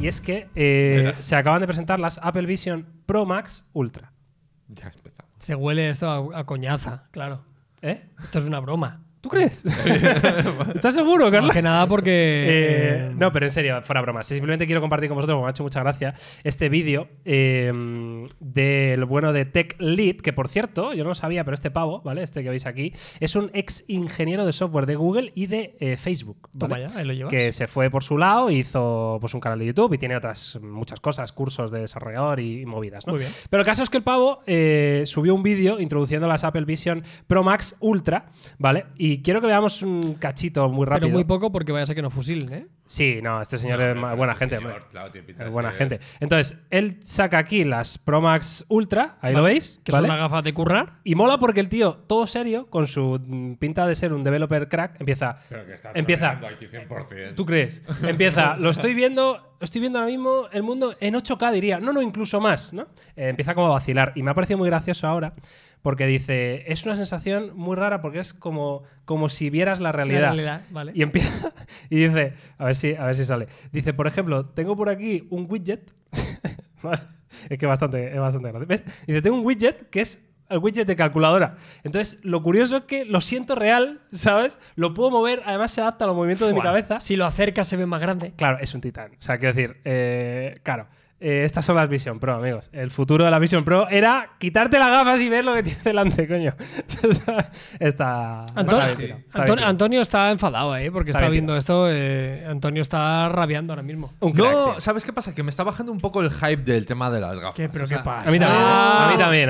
Y es que eh, se acaban de presentar las Apple Vision Pro Max Ultra. Ya empezamos. Se huele esto a, coñaza, claro. ¿Eh? Esto es una broma. ¿Tú crees? ¿Estás seguro, Carlos? que nada porque. Eh, eh, no, pero en serio, fuera broma. Simplemente quiero compartir con vosotros, porque me ha hecho mucha gracia, este vídeo eh, del bueno de Tech Lead, que por cierto, yo no lo sabía, pero este pavo, ¿vale? Este que veis aquí, es un ex ingeniero de software de Google y de eh, Facebook. Toma lo Que se fue por su lado, hizo pues un canal de YouTube y tiene otras muchas cosas, cursos de desarrollador y, movidas, Muy bien. Pero el caso es que el pavo eh, subió un vídeo introduciendo las Apple Vision Pro Max Ultra, ¿vale? Y quiero que veamos un cachito muy rápido. Pero muy poco porque vaya a ser que no fusil, ¿eh? Sí, no, este señor es buena gente. es buena gente. Entonces, él saca aquí las Pro Max Ultra, ahí lo veis. Que son gafas de currar. Y mola porque el tío, todo serio, con su mm, pinta de ser un developer crack, empieza. Pero que está empieza aquí 100%. ¿Tú crees? Empieza, lo estoy viendo estoy viendo ahora mismo el mundo en 8K, diría. No, no, incluso más, ¿no? Eh, empieza como a vacilar. Y me ha parecido muy gracioso ahora porque dice, es una sensación muy rara porque es como, como si vieras la realidad. La realidad vale. Y empieza y dice, a ver, si, a ver si sale. Dice, por ejemplo, tengo por aquí un widget. es que bastante, es bastante grande. ¿Ves? Dice, tengo un widget que es el widget de calculadora. Entonces, lo curioso es que lo siento real, ¿sabes? Lo puedo mover, además se adapta a los movimientos de mi cabeza. Si lo acercas se ve más grande. Claro, es un titán. O sea, quiero decir, eh, claro. Eh, estas son las Vision Pro, amigos. El futuro de la Vision Pro era quitarte las gafas y ver lo que tienes delante, coño. está. Antonio, está, enfadado, ¿eh? Porque está, viendo esto. Eh, Antonio está rabiando ahora mismo. no, ¿sabes qué pasa? Que me está bajando un poco el hype del tema de las gafas. ¿Qué, pasa? A mí también.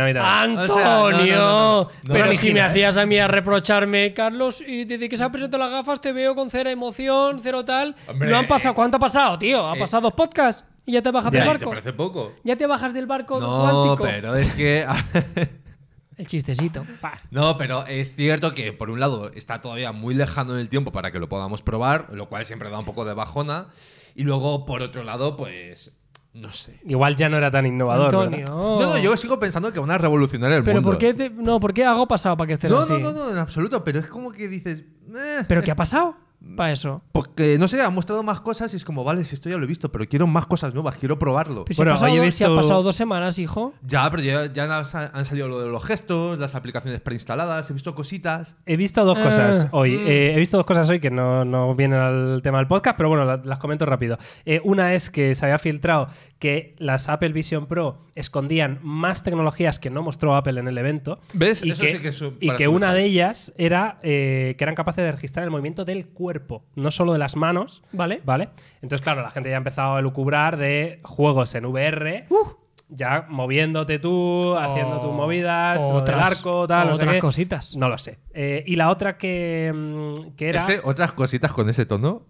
a mí también, Antonio. pero si me hacías a mí a reprocharme, Carlos, y desde que se han presentado las gafas te veo con cera emoción, cero tal. no han pasado. ¿Cuánto ha pasado, tío? ¿Ha eh, pasado dos podcasts? y ya te bajas del barco. ¿Te poco? Ya te bajas del barco no, pero es que... El chistecito. No, pero es cierto que, por un lado, está todavía muy lejano en el tiempo para que lo podamos probar, lo cual siempre da un poco de bajona. Y luego, por otro lado, pues. No sé. Igual ya no era tan innovador. Antonio. No, no, yo sigo pensando que van a revolucionar el mundo. Pero ¿por qué no, algo pasado para que esté así? No, no, no, en absoluto. Pero es como que dices. Eh". ¿Pero qué ha pasado? Para eso. Porque no sé, han mostrado más cosas y es como, vale, si esto ya lo he visto, pero quiero más cosas nuevas, quiero probarlo. bueno, ha pasado, si ha pasado dos semanas, hijo. Ya, pero ya, han salido lo de los gestos, las aplicaciones preinstaladas, he visto cositas. He visto dos cosas ah. hoy. Mm. Eh, he visto dos cosas hoy que no, vienen al tema del podcast, pero bueno, las, comento rápido. Eh, una es que se había filtrado que las Apple Vision Pro escondían más tecnologías que no mostró Apple en el evento. ¿Ves? Y que, una de ellas era eh, que eran capaces de registrar el movimiento del cuerpo no solo de las manos. Vale. ¿Vale? Entonces, claro, la gente ya ha empezado a lucubrar de juegos en VR. ya moviéndote tú, haciendo tus movidas, otras, del arco, tal, otras cositas. No lo sé. Eh, y la otra que, mm, que era. otras cositas con ese tono.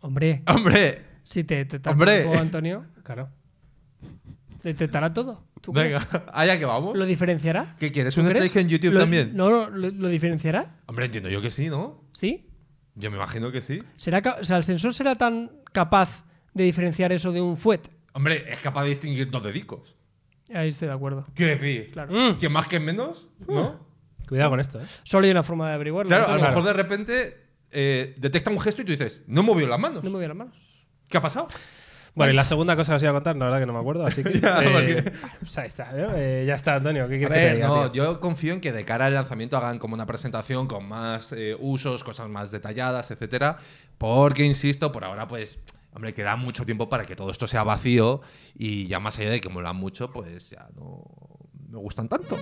Hombre. Hombre. Si te, te Hombre. Antonio. Claro. ¿Te detectará todo? ¿Tú Venga, allá que vamos. ¿Lo diferenciará? ¿Qué quieres? ¿Un strike en YouTube también? No, lo, lo, diferenciará? Hombre, entiendo yo que sí, ¿no? ¿Sí? Yo me imagino que sí. ¿Será o sea, ¿El sensor será tan capaz de diferenciar eso de un fuet? Hombre, es capaz de distinguir dos dedicos. Ahí estoy de acuerdo. Quiero decir, claro. Mm. que más que menos, ¿no? Mm. Cuidado con esto, ¿eh? Solo hay una forma de averiguarlo. Claro, a lo mejor de repente eh, detecta un gesto y tú dices, no he movido las manos. No he movido las manos. ¿Qué ha pasado? Bueno, y la segunda cosa que os iba a contar, la verdad que no me acuerdo, así que. ya, eh, está, eh, ya está, Antonio. ¿Qué quieres ver, No, yo confío en que de cara al lanzamiento hagan como una presentación con más eh, usos, cosas más detalladas, etcétera. Porque, insisto, por ahora, pues. Hombre, queda mucho tiempo para que todo esto sea vacío y ya más allá de que molan mucho, pues ya no me gustan tanto.